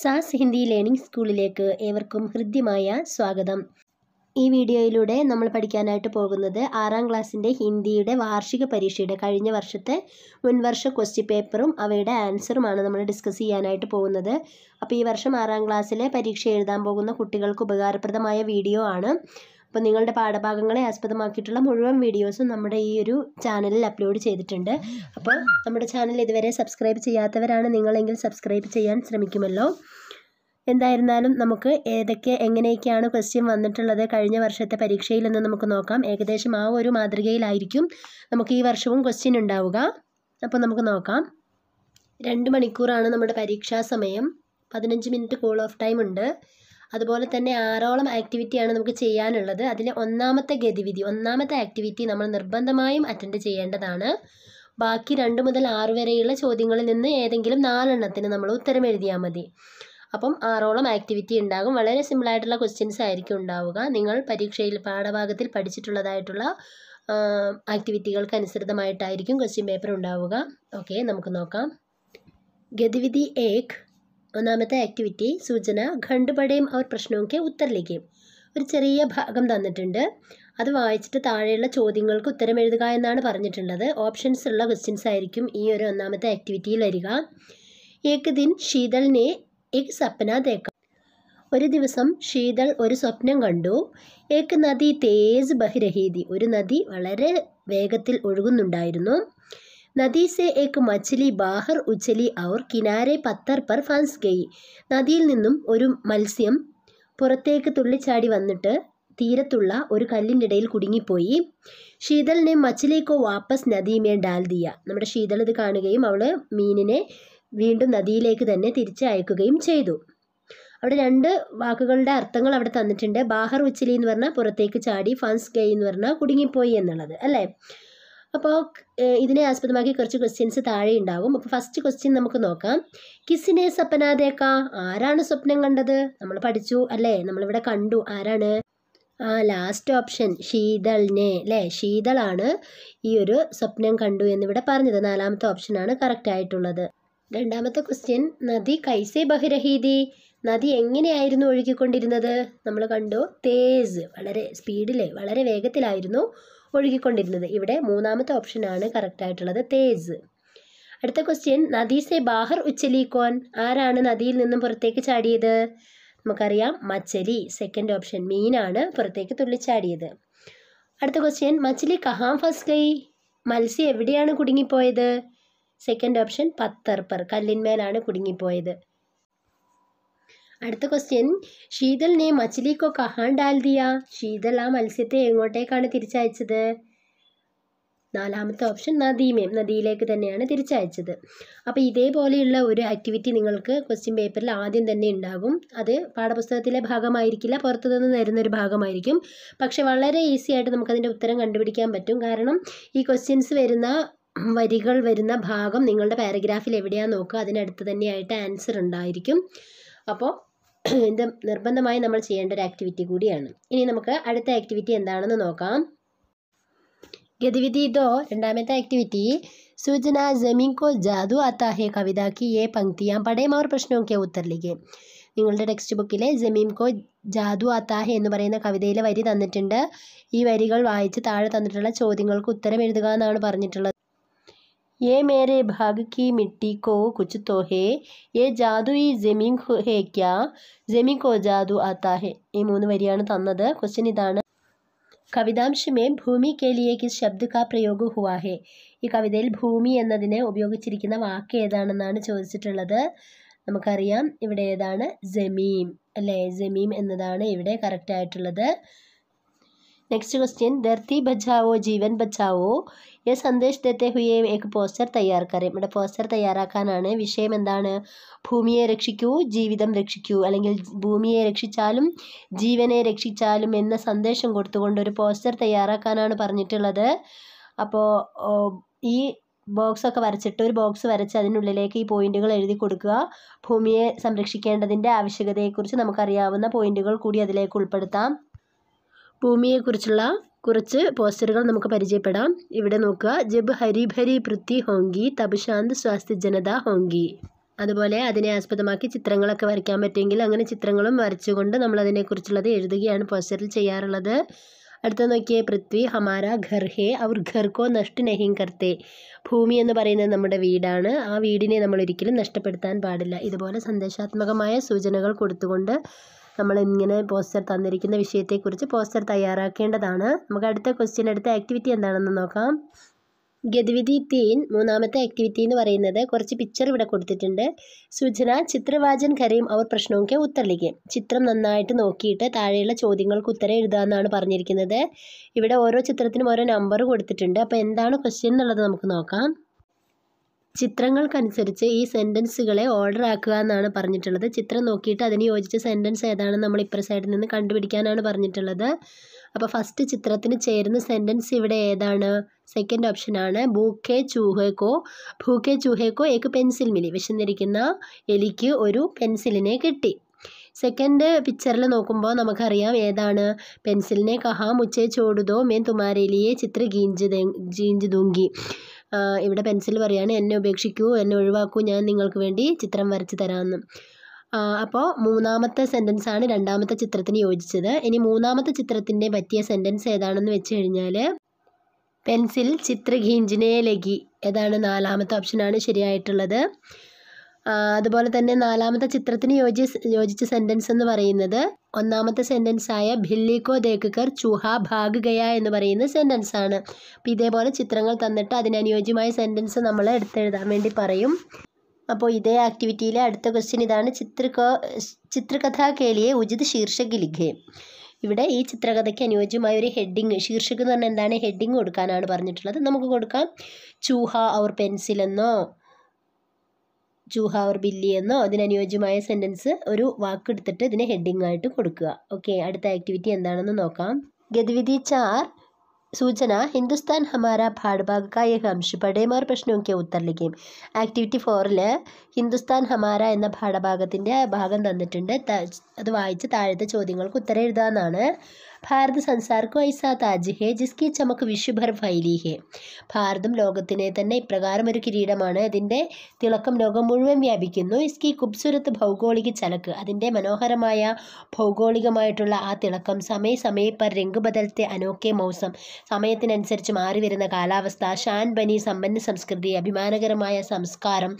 സാസ് Hindi learning സ്കൂളിലേക്ക് ഏവർക്കും ഹൃദ്യമായ സ്വാഗതം ഈ വീഡിയോയിലൂടെ നമ്മൾ പഠിക്കാനായിട്ട് പോകുന്നത് ആറാം ക്ലാസ്സിൻ്റെ ഹിന്ദിയുടെ വാർഷിക പരീക്ഷയുടെ കഴിഞ്ഞ വർഷത്തെ മുൻവർഷ ക്വസ്റ്റ്യൻ പേപ്പറും അവയുടെ ആൻസറുമാണ് നമ്മൾ ഡിസ്കസ് ചെയ്യാനായിട്ട് പോകുന്നത് അപ്പോൾ ഈ വർഷം ആറാം ക്ലാസ്സിലെ പരീക്ഷ എഴുതാൻ പോകുന്ന കുട്ടികൾക്ക് ഉപകാരപ്രദമായ വീഡിയോ ആണ് അപ്പോൾ നിങ്ങളുടെ പാഠഭാഗങ്ങളെ ആസ്പദമാക്കിയിട്ടുള്ള മുഴുവൻ വീഡിയോസും നമ്മുടെ ഈ ഒരു ചാനലിൽ അപ്ലോഡ് ചെയ്തിട്ടുണ്ട് അപ്പോൾ നമ്മുടെ ചാനൽ ഇതുവരെ സബ്സ്ക്രൈബ് ചെയ്യാത്തവരാണ് നിങ്ങളെങ്കിൽ സബ്സ്ക്രൈബ് ചെയ്യാൻ ശ്രമിക്കുമല്ലോ എന്തായിരുന്നാലും നമുക്ക് ഏതൊക്കെ എങ്ങനെയൊക്കെയാണ് ക്വസ്റ്റ്യൻ വന്നിട്ടുള്ളത് കഴിഞ്ഞ വർഷത്തെ പരീക്ഷയിൽ നിന്ന് നമുക്ക് നോക്കാം ഏകദേശം ആ ഒരു മാതൃകയിലായിരിക്കും നമുക്ക് ഈ വർഷവും ക്വസ്റ്റ്യൻ ഉണ്ടാവുക അപ്പോൾ നമുക്ക് നോക്കാം രണ്ട് മണിക്കൂറാണ് നമ്മുടെ പരീക്ഷാ സമയം പതിനഞ്ച് മിനിറ്റ് കൂൾ ഓഫ് ടൈം ഉണ്ട് അതുപോലെ തന്നെ ആറോളം ആക്ടിവിറ്റിയാണ് നമുക്ക് ചെയ്യാനുള്ളത് അതിലെ ഒന്നാമത്തെ ഗതിവിധി ഒന്നാമത്തെ ആക്ടിവിറ്റി നമ്മൾ നിർബന്ധമായും അറ്റൻഡ് ചെയ്യേണ്ടതാണ് ബാക്കി രണ്ട് മുതൽ ആറ് വരെയുള്ള ചോദ്യങ്ങളിൽ നിന്ന് ഏതെങ്കിലും നാലെണ്ണത്തിന് നമ്മൾ ഉത്തരം എഴുതിയാൽ മതി അപ്പം ആറോളം ആക്ടിവിറ്റി ഉണ്ടാകും വളരെ സിമ്പിളായിട്ടുള്ള ക്വസ്റ്റ്യൻസ് ആയിരിക്കും ഉണ്ടാവുക നിങ്ങൾ പരീക്ഷയിൽ പാഠഭാഗത്തിൽ പഠിച്ചിട്ടുള്ളതായിട്ടുള്ള ആക്ടിവിറ്റികൾക്ക് അനുസൃതമായിട്ടായിരിക്കും ക്വസ്റ്റ്യൻ പേപ്പർ ഉണ്ടാവുക ഓക്കെ നമുക്ക് നോക്കാം ഗതിവിധി ഏക് ഒന്നാമത്തെ ആക്ടിവിറ്റി സൂചന ഖണ്ഡുപടയും അവർ പ്രശ്നമൊക്കെ ഉത്തരലേക്കും ഒരു ചെറിയ ഭാഗം തന്നിട്ടുണ്ട് അത് വായിച്ചിട്ട് താഴെയുള്ള ചോദ്യങ്ങൾക്ക് ഉത്തരം എഴുതുക എന്നാണ് പറഞ്ഞിട്ടുള്ളത് ഓപ്ഷൻസ് ഉള്ള ക്വസ്റ്റ്യൻസ് ആയിരിക്കും ഈ ഒരു ഒന്നാമത്തെ ആക്ടിവിറ്റിയിൽ വരിക ഏകദിൻ ശീതലിനെ എക് സപ്ന ദേക്കാം ഒരു ദിവസം ശീതൾ ഒരു സ്വപ്നം കണ്ടു ഏക്ക് നദി തേജ് ബഹിരഹീതി ഒരു നദി വളരെ വേഗത്തിൽ ഒഴുകുന്നുണ്ടായിരുന്നു നദീസെ ഏക്ക് മച്ചിലി ബാഹർ ഉച്ചലി അവർ കിനാരെ പത്തർ പർ ഫാൻസ് ഗയി നദിയിൽ നിന്നും ഒരു മത്സ്യം പുറത്തേക്ക് തുള്ളിച്ചാടി വന്നിട്ട് തീരത്തുള്ള ഒരു കല്ലിൻ്റെ ഇടയിൽ കുടുങ്ങിപ്പോയി ശീതളിനെ മച്ചിലേക്കോ വാപ്പസ് നദിയുമേ ഡാൽ ദിയ നമ്മുടെ ശീതൾ ഇത് കാണുകയും അവൾ മീനിനെ വീണ്ടും നദിയിലേക്ക് തന്നെ തിരിച്ചയക്കുകയും ചെയ്തു അവിടെ രണ്ട് വാക്കുകളുടെ അർത്ഥങ്ങൾ അവിടെ തന്നിട്ടുണ്ട് ബാഹർ ഉച്ചിലി എന്ന് പറഞ്ഞാൽ പുറത്തേക്ക് ചാടി ഫൻസ് ഗൈ എന്ന് പറഞ്ഞാൽ കുടുങ്ങിപ്പോയി എന്നുള്ളത് അല്ലേ അപ്പോൾ ഇതിനെ ആസ്പദമാക്കി കുറച്ച് ക്വസ്റ്റ്യൻസ് താഴെ ഉണ്ടാകും അപ്പോൾ ഫസ്റ്റ് ക്വസ്റ്റ്യൻ നമുക്ക് നോക്കാം കിസിനെ സപ്പനാദേക്ക ആരാണ് സ്വപ്നം കണ്ടത് നമ്മൾ പഠിച്ചു അല്ലേ നമ്മളിവിടെ കണ്ടു ആരാണ് ആ ലാസ്റ്റ് ഓപ്ഷൻ ശീതളിനെ അല്ലേ ശീതളാണ് ഈ ഒരു സ്വപ്നം കണ്ടു എന്നിവിടെ പറഞ്ഞത് നാലാമത്തെ ഓപ്ഷനാണ് കറക്റ്റ് ആയിട്ടുള്ളത് രണ്ടാമത്തെ ക്വസ്റ്റ്യൻ നദി കൈസേ ബഹിരഹീതി നദി എങ്ങനെയായിരുന്നു ഒഴുകിക്കൊണ്ടിരുന്നത് നമ്മൾ കണ്ടു തേസ് വളരെ സ്പീഡിൽ വളരെ വേഗത്തിലായിരുന്നു ഒഴുകിക്കൊണ്ടിരുന്നത് ഇവിടെ മൂന്നാമത്തെ ഓപ്ഷൻ ആണ് കറക്റ്റ് ആയിട്ടുള്ളത് തേസ് അടുത്ത ക്വസ്റ്റ്യൻ നദീസെ ബാഹർ ഉച്ചലീക്കോൻ ആരാണ് നദിയിൽ നിന്നും പുറത്തേക്ക് ചാടിയത് നമുക്കറിയാം മച്ചലി സെക്കൻഡ് ഓപ്ഷൻ മീനാണ് പുറത്തേക്ക് തുള്ളിച്ചാടിയത് അടുത്ത ക്വസ്റ്റ്യൻ മച്ചലി കഹാം ഫസ്റ്റ് ഗൈ മത്സ്യം എവിടെയാണ് കുടുങ്ങിപ്പോയത് സെക്കൻഡ് ഓപ്ഷൻ പത്തർപ്പർ കല്ലിന്മേലാണ് കുടുങ്ങിപ്പോയത് അടുത്ത ക്വസ്റ്റ്യൻ ഷീതൽ നെ മച്ചിലിക്കോ കഹാൻ ഡാൽദിയ ദിയ ആ മത്സ്യത്തെ എങ്ങോട്ടേക്കാണ് തിരിച്ചയച്ചത് നാലാമത്തെ ഓപ്ഷൻ നദീമേം നദിയിലേക്ക് തന്നെയാണ് തിരിച്ചയച്ചത് അപ്പോൾ ഇതേപോലെയുള്ള ഒരു ആക്ടിവിറ്റി നിങ്ങൾക്ക് ക്വസ്റ്റ്യൻ പേപ്പറിൽ ആദ്യം തന്നെ ഉണ്ടാകും അത് പാഠപുസ്തകത്തിലെ ഭാഗമായിരിക്കില്ല പുറത്തു നിന്ന് ഒരു ഭാഗമായിരിക്കും പക്ഷേ വളരെ ഈസി ആയിട്ട് നമുക്കതിൻ്റെ ഉത്തരം കണ്ടുപിടിക്കാൻ പറ്റും കാരണം ഈ ക്വസ്റ്റ്യൻസ് വരുന്ന വരികൾ വരുന്ന ഭാഗം നിങ്ങളുടെ പാരഗ്രാഫിൽ എവിടെയാണ് നോക്കുക അതിനടുത്ത് തന്നെയായിട്ട് ആൻസർ ഉണ്ടായിരിക്കും അപ്പോൾ ഇത് നിർബന്ധമായി നമ്മൾ ചെയ്യേണ്ട ഒരു ആക്ടിവിറ്റി കൂടിയാണ് ഇനി നമുക്ക് അടുത്ത ആക്ടിവിറ്റി എന്താണെന്ന് നോക്കാം ഗതിവിധി ഇതോ രണ്ടാമത്തെ ആക്ടിവിറ്റി സൂചന जमीन ജാദു जादू കവിതാക്കി है कविता की ये അവർ പ്രശ്നമൊക്കെ और നിങ്ങളുടെ ടെക്സ്റ്റ് ബുക്കിലെ ജമീംകോ ജാദു അത്താഹെ എന്ന് പറയുന്ന കവിതയിലെ വരി തന്നിട്ടുണ്ട് ഈ വരികൾ വായിച്ച് താഴെ തന്നിട്ടുള്ള ചോദ്യങ്ങൾക്ക് ഉത്തരം എഴുതുക എന്നാണ് പറഞ്ഞിട്ടുള്ളത് ये मेरे भाग की मिट्टी को कुछ तो है ये जादुई ജമീൻ ഹേ ക്യാ ജമീൻ കോ ജാദു ആത്താ ഹെ ഈ മൂന്ന് വരിയാണ് തന്നത് ക്വസ്റ്റ്യൻ ഇതാണ് കവിതാംശ് മേ ഭൂമി കേലിയെ കിസ് ശബ്ദ കാ പ്രയോഗ ഹുവാ ഹെ ഈ കവിതയിൽ ഭൂമി എന്നതിന് ഉപയോഗിച്ചിരിക്കുന്ന വാക്ക് ഏതാണെന്നാണ് ചോദിച്ചിട്ടുള്ളത് നമുക്കറിയാം ഇവിടെ ഏതാണ് ജമീം അല്ലേ ജമീം എന്നതാണ് ഇവിടെ കറക്റ്റ് ആയിട്ടുള്ളത് നെക്സ്റ്റ് ക്വസ്റ്റ്യൻ ധർത്തി ബച്ചാവോ ജീവൻ ബച്ചാവോ ഈ संदेश देते हुए एक പോസ്റ്റർ തയ്യാറാക്കാറ് കറി ഇവിടെ പോസ്റ്റർ തയ്യാറാക്കാനാണ് വിഷയം എന്താണ് ഭൂമിയെ രക്ഷിക്കൂ ജീവിതം രക്ഷിക്കൂ അല്ലെങ്കിൽ ഭൂമിയെ രക്ഷിച്ചാലും ജീവനെ രക്ഷിച്ചാലും എന്ന സന്ദേശം കൊടുത്തുകൊണ്ട് ഒരു പോസ്റ്റർ തയ്യാറാക്കാനാണ് പറഞ്ഞിട്ടുള്ളത് അപ്പോൾ ഈ ബോക്സ് ഒക്കെ വരച്ചിട്ട് ഒരു ബോക്സ് വരച്ച് അതിനുള്ളിലേക്ക് ഈ പോയിന്റുകൾ എഴുതി കൊടുക്കുക ഭൂമിയെ സംരക്ഷിക്കേണ്ടതിൻ്റെ ആവശ്യകതയെക്കുറിച്ച് നമുക്കറിയാവുന്ന പോയിന്റുകൾ കൂടി അതിലേക്ക് ഉൾപ്പെടുത്താം ഭൂമിയെക്കുറിച്ചുള്ള കുറച്ച് പോസ്റ്ററുകൾ നമുക്ക് പരിചയപ്പെടാം ഇവിടെ നോക്കുക ജബ് ഹരിഭരി പൃഥ്വി ഹോങ്കി തബുശാന്ത് സ്വാസ്ഥ്യ ജനത ഹോങ്കി അതുപോലെ അതിനെ ആസ്പദമാക്കി ചിത്രങ്ങളൊക്കെ വരയ്ക്കാൻ പറ്റുമെങ്കിൽ അങ്ങനെ ചിത്രങ്ങളും വരച്ചുകൊണ്ട് നമ്മൾ അതിനെക്കുറിച്ചുള്ളത് എഴുതുകയാണ് പോസ്റ്ററിൽ ചെയ്യാറുള്ളത് അടുത്ത നോക്കിയേ പൃഥ്വി ഹമാര ഘർ ഹേ അവർ ഖർക്കോ നഷ്ട നഹിം കർത്തേ ഭൂമി എന്ന് പറയുന്നത് നമ്മുടെ വീടാണ് ആ വീടിനെ നമ്മൾ ഒരിക്കലും നഷ്ടപ്പെടുത്താൻ പാടില്ല ഇതുപോലെ സന്ദേശാത്മകമായ സൂചനകൾ കൊടുത്തുകൊണ്ട് നമ്മൾ ഇങ്ങനെ പോസ്റ്റർ തന്നിരിക്കുന്ന വിഷയത്തെക്കുറിച്ച് പോസ്റ്റർ തയ്യാറാക്കേണ്ടതാണ് നമുക്ക് അടുത്ത ക്വസ്റ്റ്യൻ അടുത്ത ആക്ടിവിറ്റി എന്താണെന്ന് നോക്കാം ഗതിവിധി തീൻ മൂന്നാമത്തെ ആക്ടിവിറ്റി എന്ന് പറയുന്നത് കുറച്ച് പിക്ചർ ഇവിടെ കൊടുത്തിട്ടുണ്ട് സൂചന ചിത്രവാചൻ കരയും അവർ പ്രശ്നമൊക്കെ ഉത്തരലിക്കും ചിത്രം നന്നായിട്ട് നോക്കിയിട്ട് താഴെയുള്ള ചോദ്യങ്ങൾക്ക് ഉത്തരം എഴുതാമെന്നാണ് പറഞ്ഞിരിക്കുന്നത് ഇവിടെ ഓരോ ചിത്രത്തിനും ഓരോ നമ്പർ കൊടുത്തിട്ടുണ്ട് അപ്പോൾ എന്താണ് ക്വസ്റ്റ്യൻ എന്നുള്ളത് നമുക്ക് നോക്കാം ചിത്രങ്ങൾക്കനുസരിച്ച് ഈ സെൻറ്റൻസുകളെ ഓർഡർ ആക്കുക എന്നാണ് പറഞ്ഞിട്ടുള്ളത് ചിത്രം നോക്കിയിട്ട് അതിന് യോജിച്ച സെൻറ്റൻസ് ഏതാണെന്ന് നമ്മൾ ഇപ്പുറ സൈഡിൽ നിന്ന് കണ്ടുപിടിക്കാനാണ് പറഞ്ഞിട്ടുള്ളത് അപ്പോൾ ഫസ്റ്റ് ചിത്രത്തിന് ചേരുന്ന സെൻറ്റൻസ് ഇവിടെ ഏതാണ് സെക്കൻഡ് ഓപ്ഷൻ ആണ് ഭൂക്കെ ചൂഹേക്കോ ഭൂക്കെ ചൂഹേക്കോ ഏക്ക് പെൻസിൽ മിലി വിശന്നിരിക്കുന്ന എലിക്ക് ഒരു പെൻസിലിനെ കിട്ടി സെക്കൻഡ് പിക്ചറിൽ നോക്കുമ്പോൾ നമുക്കറിയാം ഏതാണ് പെൻസിലിനെ കഹാം ഉച്ചയെ ചോടുതോ മേൻ തുമാരയിലിയെ ചിത്ര ഗീഞ്ച് ഗീഞ്ച് തൂങ്കി ഇവിടെ പെൻസിൽ പറയുകയാണ് എന്നെ ഉപേക്ഷിക്കൂ എന്നെ ഒഴിവാക്കൂ ഞാൻ നിങ്ങൾക്ക് വേണ്ടി ചിത്രം വരച്ച് തരാമെന്ന് അപ്പോൾ മൂന്നാമത്തെ സെൻറ്റൻസ് ആണ് രണ്ടാമത്തെ ചിത്രത്തിന് യോജിച്ചത് ഇനി മൂന്നാമത്തെ ചിത്രത്തിൻ്റെ പറ്റിയ സെൻറ്റൻസ് ഏതാണെന്ന് വെച്ച് കഴിഞ്ഞാൽ പെൻസിൽ ചിത്ര ലഗി ഏതാണ് നാലാമത്തെ ഓപ്ഷനാണ് ശരിയായിട്ടുള്ളത് അതുപോലെ തന്നെ നാലാമത്തെ ചിത്രത്തിന് യോജി യോജിച്ച സെൻറ്റൻസ് എന്ന് പറയുന്നത് ഒന്നാമത്തെ സെൻറ്റൻസായ ഭില്ലിക്കോ ദേക്കർ ചുഹ ഭാഗ് ഗയ എന്ന് പറയുന്ന സെൻറ്റൻസ് ആണ് അപ്പോൾ ഇതേപോലെ ചിത്രങ്ങൾ തന്നിട്ട് അതിനനുയോജ്യമായ സെൻറ്റൻസ് നമ്മൾ എടുത്തെഴുതാൻ വേണ്ടി പറയും അപ്പോൾ ഇതേ ആക്ടിവിറ്റിയിലെ അടുത്ത ക്വസ്റ്റ്യൻ ഇതാണ് ചിത്രകോ ചിത്രകഥാ കേലിയെ ഉചിത് ശീർഷക ലിഖേ ഇവിടെ ഈ ചിത്രകഥയ്ക്ക് അനുയോജ്യമായ ഒരു ഹെഡിങ് ശീർഷകം എന്ന് പറഞ്ഞാൽ എന്താണ് ഹെഡിങ് കൊടുക്കാനാണ് പറഞ്ഞിട്ടുള്ളത് നമുക്ക് കൊടുക്കാം ചൂഹ അവർ പെൻസിലെന്നോ ചൂഹ ഓർ ബില്ലി എന്നോ അതിനനുയോജ്യമായ സെൻറ്റൻസ് ഒരു വാക്കെടുത്തിട്ട് ഇതിനെ ഹെഡിങ് ആയിട്ട് കൊടുക്കുക ഓക്കെ അടുത്ത ആക്ടിവിറ്റി എന്താണെന്ന് നോക്കാം ഗതിവിധി ചാർ सूचना हिंदुस्तान हमारा भाड़ भाग का एक अंश പടേം और പ്രശ്നവും കെ ഉത്തറിലേക്കും ആക്ടിവിറ്റി ഫോറിൽ ഹിന്ദുസ്ഥാൻ ഹമാര എന്ന പാഠഭാഗത്തിൻ്റെ ഭാഗം തന്നിട്ടുണ്ട് അത് വായിച്ച് താഴത്തെ ചോദ്യങ്ങൾക്ക് ഉത്തരം എഴുതാമെന്നാണ് ഭാരത് സൻസാർക്കു ഐസ താജ് ഹേ ജിസ്കി ചമക്ക് വിഷുഭർ ഫൈലി ഹേ ഭാരതം ലോകത്തിനെ തന്നെ ഇപ്രകാരം ഒരു കിരീടമാണ് ഇതിൻ്റെ തിളക്കം ലോകം മുഴുവൻ വ്യാപിക്കുന്നു ഇസ്കി കുബ്സുരത്ത് ഭൗഗോളിക ചലക്ക് അതിൻ്റെ മനോഹരമായ ഭൗഗോളികമായിട്ടുള്ള ആ തിളക്കം സമയ സമയ പർ രംഗ് ബദലത്തെ അനോക്കെ മൗസം സമയത്തിനനുസരിച്ച് മാറി വരുന്ന കാലാവസ്ഥ ഷാൻ ബനി സമ്പന്ന സംസ്കൃതി അഭിമാനകരമായ സംസ്കാരം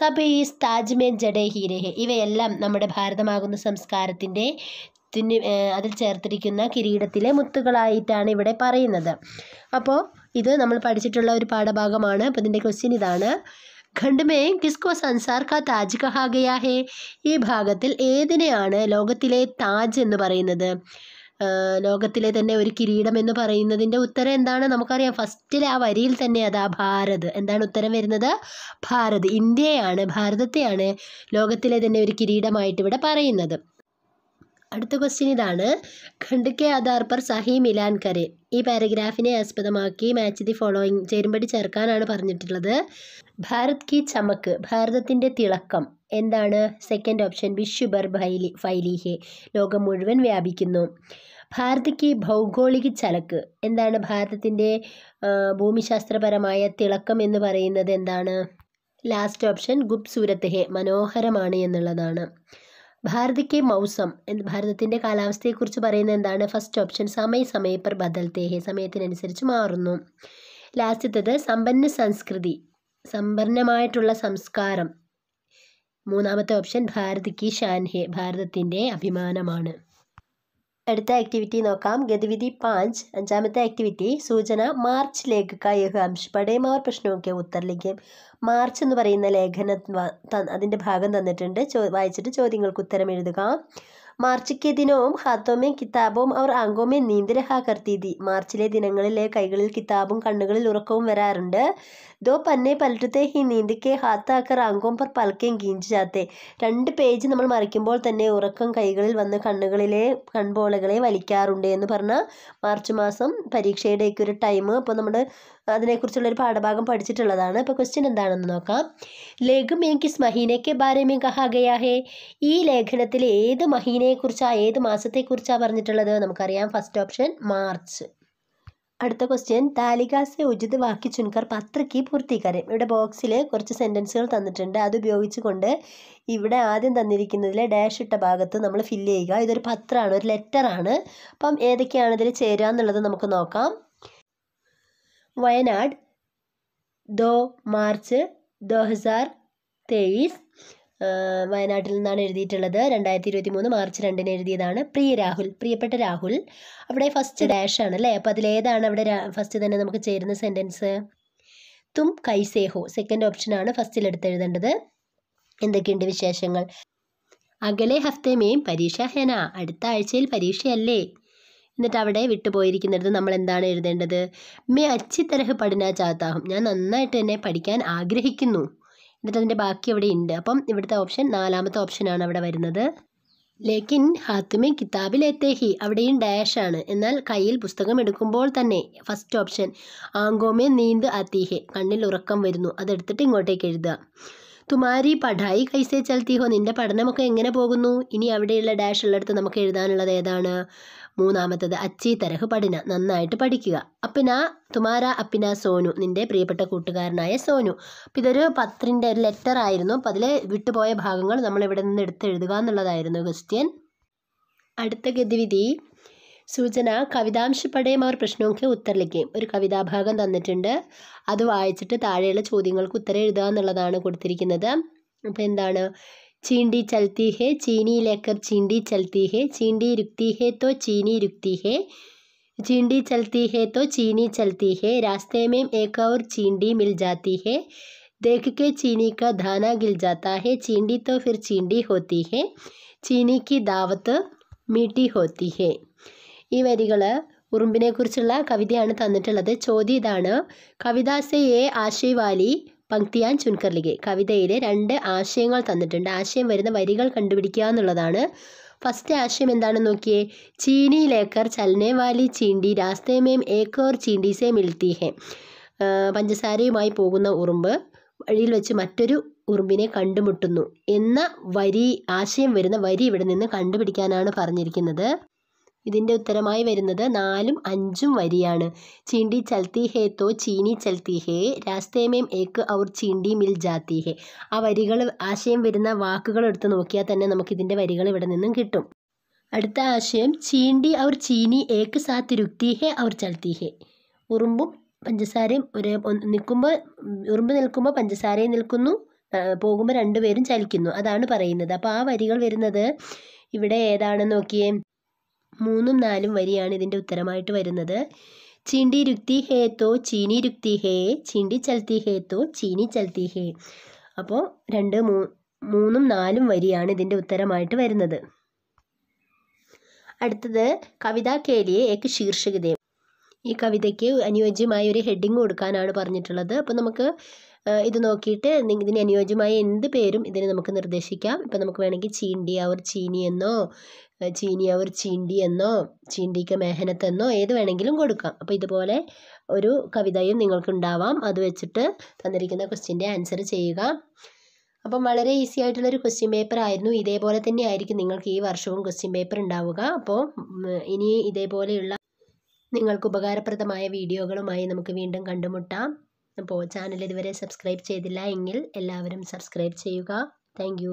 സബീസ് താജ്മേ ജഡേ ഹീരേ ഇവയെല്ലാം നമ്മുടെ ഭാരതമാകുന്ന സംസ്കാരത്തിൻ്റെ അതിൽ ചേർത്തിരിക്കുന്ന കിരീടത്തിലെ മുത്തുകളായിട്ടാണ് ഇവിടെ പറയുന്നത് അപ്പോൾ ഇത് നമ്മൾ പഠിച്ചിട്ടുള്ള ഒരു പാഠഭാഗമാണ് അപ്പോൾ ഇതിൻ്റെ ക്വസ്റ്റ്യൻ ഇതാണ് ഖണ്ഡ്മേ കിസ്കോ സൻസാർ കാ താജ് കഹാഗയാഹേ ഈ ഭാഗത്തിൽ ഏതിനെയാണ് ലോകത്തിലെ താജ് എന്ന് പറയുന്നത് ലോകത്തിലെ തന്നെ ഒരു കിരീടം എന്ന് പറയുന്നതിൻ്റെ ഉത്തരം എന്താണ് നമുക്കറിയാം ഫസ്റ്റിലെ ആ വരിയിൽ തന്നെ അതാ ഭാരത് എന്താണ് ഉത്തരം വരുന്നത് ഭാരത് ഇന്ത്യയാണ് ഭാരതത്തെയാണ് ലോകത്തിലെ തന്നെ ഒരു കിരീടമായിട്ട് ഇവിടെ പറയുന്നത് അടുത്ത ക്വസ്റ്റ്യൻ ഇതാണ് ഖണ്ഡ്കെ ആധാർ പർ സഹി മിലാൻ കരെ ഈ പാരഗ്രാഫിനെ ആസ്പദമാക്കി മാച്ച് ദി ഫോളോയിങ് ചേരുമ്പടി ചേർക്കാനാണ് പറഞ്ഞിട്ടുള്ളത് ഭാരത് കി ചമക്ക് ഭാരതത്തിൻ്റെ തിളക്കം എന്താണ് സെക്കൻഡ് ഓപ്ഷൻ വിശ്വബർ ഫൈലി ഫൈലിഹെ ലോകം മുഴുവൻ വ്യാപിക്കുന്നു ഭാരത് കി ഭൗഗോളിക ചലക്ക് എന്താണ് ഭാരതത്തിൻ്റെ ഭൂമിശാസ്ത്രപരമായ തിളക്കം എന്ന് പറയുന്നത് എന്താണ് ലാസ്റ്റ് ഓപ്ഷൻ ഹെ മനോഹരമാണ് എന്നുള്ളതാണ് ഭാരതിക്ക് മൗസം എന്ന് ഭാരതത്തിൻ്റെ കാലാവസ്ഥയെക്കുറിച്ച് പറയുന്ന എന്താണ് ഫസ്റ്റ് ഓപ്ഷൻ സമയ സമയപ്പർ ബദൽത്തേഹെ സമയത്തിനനുസരിച്ച് മാറുന്നു ലാസ്റ്റത്തത് സമ്പന്ന സംസ്കൃതി സമ്പന്നമായിട്ടുള്ള സംസ്കാരം മൂന്നാമത്തെ ഓപ്ഷൻ ഭാരതിക്ക് ഷാൻഹെ ഭാരതത്തിൻ്റെ അഭിമാനമാണ് അടുത്ത ആക്ടിവിറ്റി നോക്കാം ഗതിവിധി പാഞ്ച് അഞ്ചാമത്തെ ആക്ടിവിറ്റി സൂചന മാർച്ച് ലേഖക യഹ് പടയമാർ പ്രശ്നമൊക്കെ ഉത്തരലിക്കും മാർച്ച് എന്ന് പറയുന്ന ലേഖന അതിൻ്റെ ഭാഗം തന്നിട്ടുണ്ട് വായിച്ചിട്ട് ചോദ്യങ്ങൾക്ക് ഉത്തരം എഴുതുക മാർച്ച് കെ ദിനവും ഹാത്തോമേ കിതാബും അവർ ആങ്കോമേ നീന്ത് രഹാ കർത്തീതി മാർച്ചിലെ ദിനങ്ങളിലെ കൈകളിൽ കിതാബും കണ്ണുകളിൽ ഉറക്കവും വരാറുണ്ട് ദോ പന്നെ പലറ്റത്തെ ഹി നീന്തിക്കെ ഹാത്താക്കർ ആങ്കോം പർ പലക്കേം ഗീഞ്ച് ചാത്തെ രണ്ട് പേജ് നമ്മൾ മറിക്കുമ്പോൾ തന്നെ ഉറക്കം കൈകളിൽ വന്ന് കണ്ണുകളിലെ കൺപോളകളെ വലിക്കാറുണ്ട് എന്ന് പറഞ്ഞാൽ മാർച്ച് മാസം പരീക്ഷയുടെയൊക്കെ ഒരു ടൈം അപ്പോൾ നമ്മൾ അതിനെക്കുറിച്ചുള്ളൊരു പാഠഭാഗം പഠിച്ചിട്ടുള്ളതാണ് അപ്പോൾ ക്വസ്റ്റ്യൻ എന്താണെന്ന് നോക്കാം ലഘു മേക്കിസ് മഹീനയ്ക്ക് ബാരമേ കഹാഗയാഹേ ഈ ലേഖനത്തിൽ ഏത് മഹീന എന്തിനെക്കുറിച്ചാണ് ഏത് മാസത്തെക്കുറിച്ചാണ് പറഞ്ഞിട്ടുള്ളത് നമുക്കറിയാം ഫസ്റ്റ് ഓപ്ഷൻ മാർച്ച് അടുത്ത ക്വസ്റ്റ്യൻ താലികാസെ ഉചിത് വാക്കി ചുൻകർ പത്രക്ക് പൂർത്തീകാരം ഇവിടെ ബോക്സിൽ കുറച്ച് സെൻറ്റൻസുകൾ തന്നിട്ടുണ്ട് അത് ഉപയോഗിച്ചുകൊണ്ട് ഇവിടെ ആദ്യം തന്നിരിക്കുന്നതിൽ ഡാഷ് ഇട്ട ഭാഗത്ത് നമ്മൾ ഫില്ല് ചെയ്യുക ഇതൊരു പത്രമാണ് ഒരു ലെറ്ററാണ് അപ്പം ഏതൊക്കെയാണ് ഇതിൽ ചേരുക എന്നുള്ളത് നമുക്ക് നോക്കാം വയനാട് ദോ മാർച്ച് ദോ ഹസാർ തേയിസ് വയനാട്ടിൽ നിന്നാണ് എഴുതിയിട്ടുള്ളത് രണ്ടായിരത്തി ഇരുപത്തി മൂന്ന് മാർച്ച് രണ്ടിന് എഴുതിയതാണ് പ്രിയ രാഹുൽ പ്രിയപ്പെട്ട രാഹുൽ അവിടെ ഫസ്റ്റ് ഡാഷ് ആണ് അല്ലേ അപ്പോൾ അതിലേതാണ് അവിടെ ഫസ്റ്റ് തന്നെ നമുക്ക് ചേരുന്ന സെൻറ്റൻസ് തും കൈസേഹോ സെക്കൻഡ് ഓപ്ഷൻ ആണ് ഫസ്റ്റിൽ എടുത്ത് എഴുതേണ്ടത് എന്തൊക്കെയുണ്ട് വിശേഷങ്ങൾ അകലെ ഹഫ്തെ പരീക്ഷ ഹെന അടുത്ത ആഴ്ചയിൽ പരീക്ഷയല്ലേ എന്നിട്ട് അവിടെ വിട്ടുപോയിരിക്കുന്നിടത്ത് നമ്മൾ എന്താണ് എഴുതേണ്ടത് മേ അച്ചി തരഹ് പഠന ചാത്താഹും ഞാൻ നന്നായിട്ട് തന്നെ പഠിക്കാൻ ആഗ്രഹിക്കുന്നു എന്നിട്ട് അതിൻ്റെ ബാക്കി അവിടെ ഉണ്ട് അപ്പം ഇവിടുത്തെ ഓപ്ഷൻ നാലാമത്തെ ഓപ്ഷനാണ് അവിടെ വരുന്നത് ലേക്കിൻ ഹാത്തുമി കിതാബിലെത്തേഹി അവിടെയും ഡാഷാണ് എന്നാൽ കയ്യിൽ പുസ്തകം എടുക്കുമ്പോൾ തന്നെ ഫസ്റ്റ് ഓപ്ഷൻ ആങ്കോമേ നീന്ത് അത്തീഹെ കണ്ണിൽ ഉറക്കം വരുന്നു അതെടുത്തിട്ട് ഇങ്ങോട്ടേക്ക് എഴുതുക തുമാരി പഠായി കൈസേ ചൽത്തിഹോ നിൻ്റെ പഠനമൊക്കെ എങ്ങനെ പോകുന്നു ഇനി അവിടെയുള്ള ഡാഷ് ഉള്ളിടത്ത് നമുക്ക് എഴുതാനുള്ളത് ഏതാണ് മൂന്നാമത്തത് അച്ചി തരഹ് പഠിന നന്നായിട്ട് പഠിക്കുക അപ്പിന തുമാര അപ്പിന സോനു നിന്റെ പ്രിയപ്പെട്ട കൂട്ടുകാരനായ സോനു അപ്പം ഇതൊരു പത്രിൻ്റെ ഒരു ലെറ്റർ ആയിരുന്നു അപ്പം അതിലെ വിട്ടുപോയ ഭാഗങ്ങൾ നമ്മൾ ഇവിടെ നിന്ന് എടുത്തെഴുതുക എന്നുള്ളതായിരുന്നു ക്രിസ്ത്യൻ അടുത്ത ഗതിവിധി സൂചന കവിതാംശപ്പടയും അവർ പ്രശ്നമൊക്കെ ഉത്തരലിക്കുകയും ഒരു കവിതാഭാഗം തന്നിട്ടുണ്ട് അത് വായിച്ചിട്ട് താഴെയുള്ള ചോദ്യങ്ങൾക്ക് ഉത്തരം എഴുതുക എന്നുള്ളതാണ് കൊടുത്തിരിക്കുന്നത് അപ്പോൾ എന്താണ് चींडी चलती है चीनी लेकर चींडी चलती है चींडी रुकती है तो चीनी रुकती है चींडी चलती है तो चीनी चलती है रास्ते में एक और चींडी मिल जाती है देख के चीनी का धाना गिल जाता है चींडी तो फिर चींडी होती है चीनी की दावत मीठी होती है ई വരികൾ ഉറുമ്പിനെക്കുറിച്ചുള്ള കവിതയാണ് തന്നിട്ടുള്ളത് ചോദ്യം ഇതാണ് കവിത സെ എ ആശിവാലി പങ്ക്തി ഞാൻ ചുൻകർ ലിഖെ രണ്ട് ആശയങ്ങൾ തന്നിട്ടുണ്ട് ആശയം വരുന്ന വരികൾ കണ്ടുപിടിക്കുക എന്നുള്ളതാണ് ഫസ്റ്റ് ആശയം എന്താണെന്ന് നോക്കിയേ ചീനി ലേക്കർ ചലനെ വാലി ചീണ്ടി രാസ്തേമേം ഏക്കോർ ചീണ്ടീസേ മിൽത്തി പഞ്ചസാരയുമായി പോകുന്ന ഉറുമ്പ് വഴിയിൽ വെച്ച് മറ്റൊരു ഉറുമ്പിനെ കണ്ടുമുട്ടുന്നു എന്ന വരി ആശയം വരുന്ന വരി ഇവിടെ നിന്ന് കണ്ടുപിടിക്കാനാണ് പറഞ്ഞിരിക്കുന്നത് ഇതിൻ്റെ ഉത്തരമായി വരുന്നത് നാലും അഞ്ചും വരിയാണ് ചീണ്ടി ചൽത്തി ഹേ തോ ചീനി ചൽത്തി ഹേ രാസ്തേ മേം ഏക്ക് ഔർ ചീണ്ടി മിൽ ജാത്തി ഹേ ആ വരികൾ ആശയം വരുന്ന വാക്കുകൾ എടുത്ത് നോക്കിയാൽ തന്നെ നമുക്ക് ഇതിൻ്റെ വരികൾ ഇവിടെ നിന്നും കിട്ടും അടുത്ത ആശയം ചീണ്ടി ഔർ ചീനി ഏക്ക് സാത്ത് രുക്തി ഹേ ഔർ ചൽത്തി ഹേ ഉറുമ്പും പഞ്ചസാരയും ഒരേ നിൽക്കുമ്പോൾ ഉറുമ്പ് നിൽക്കുമ്പോൾ പഞ്ചസാരയും നിൽക്കുന്നു പോകുമ്പോൾ രണ്ടുപേരും ചലിക്കുന്നു അതാണ് പറയുന്നത് അപ്പോൾ ആ വരികൾ വരുന്നത് ഇവിടെ ഏതാണെന്ന് നോക്കിയേ മൂന്നും നാലും വരിയാണ് ഇതിൻ്റെ ഉത്തരമായിട്ട് വരുന്നത് ചിണ്ടി രുക്തി ഹേ തോ ചീനി രുക്തി ഹേ ചിണ്ടി ചൽത്തി ഹേ തോ ചീനി ചൽത്തി ഹേ അപ്പോൾ രണ്ട് മൂന്നും നാലും വരിയാണ് ഇതിൻ്റെ ഉത്തരമായിട്ട് വരുന്നത് അടുത്തത് കവിതാ കേലിയെ ഏക്ക് ശീർഷകതയും ഈ കവിതയ്ക്ക് അനുയോജ്യമായ ഒരു ഹെഡിങ് കൊടുക്കാനാണ് പറഞ്ഞിട്ടുള്ളത് അപ്പോൾ നമുക്ക് ഇത് നോക്കിയിട്ട് ഇതിന് അനുയോജ്യമായ എന്ത് പേരും ഇതിന് നമുക്ക് നിർദ്ദേശിക്കാം ഇപ്പം നമുക്ക് വേണമെങ്കിൽ ചീണ്ടി അവർ ചീനി എന്നോ ചീനി അവർ ചീണ്ടി എന്നോ ചീണ്ടിക്ക് മേഹനത്തെന്നോ എന്നോ ഏത് വേണമെങ്കിലും കൊടുക്കാം അപ്പോൾ ഇതുപോലെ ഒരു കവിതയും നിങ്ങൾക്കുണ്ടാവാം അത് വെച്ചിട്ട് തന്നിരിക്കുന്ന ക്വസ്റ്റ്യൻ്റെ ആൻസർ ചെയ്യുക അപ്പം വളരെ ഈസി ആയിട്ടുള്ളൊരു ക്വസ്റ്റ്യൻ പേപ്പർ ആയിരുന്നു ഇതേപോലെ തന്നെ ആയിരിക്കും നിങ്ങൾക്ക് ഈ വർഷവും ക്വസ്റ്റ്യൻ പേപ്പർ ഉണ്ടാവുക അപ്പോൾ ഇനി ഇതേപോലെയുള്ള നിങ്ങൾക്ക് ഉപകാരപ്രദമായ വീഡിയോകളുമായി നമുക്ക് വീണ്ടും കണ്ടുമുട്ടാം അപ്പോൾ ചാനൽ ഇതുവരെ സബ്സ്ക്രൈബ് ചെയ്തില്ല എങ്കിൽ എല്ലാവരും സബ്സ്ക്രൈബ് ചെയ്യുക താങ്ക്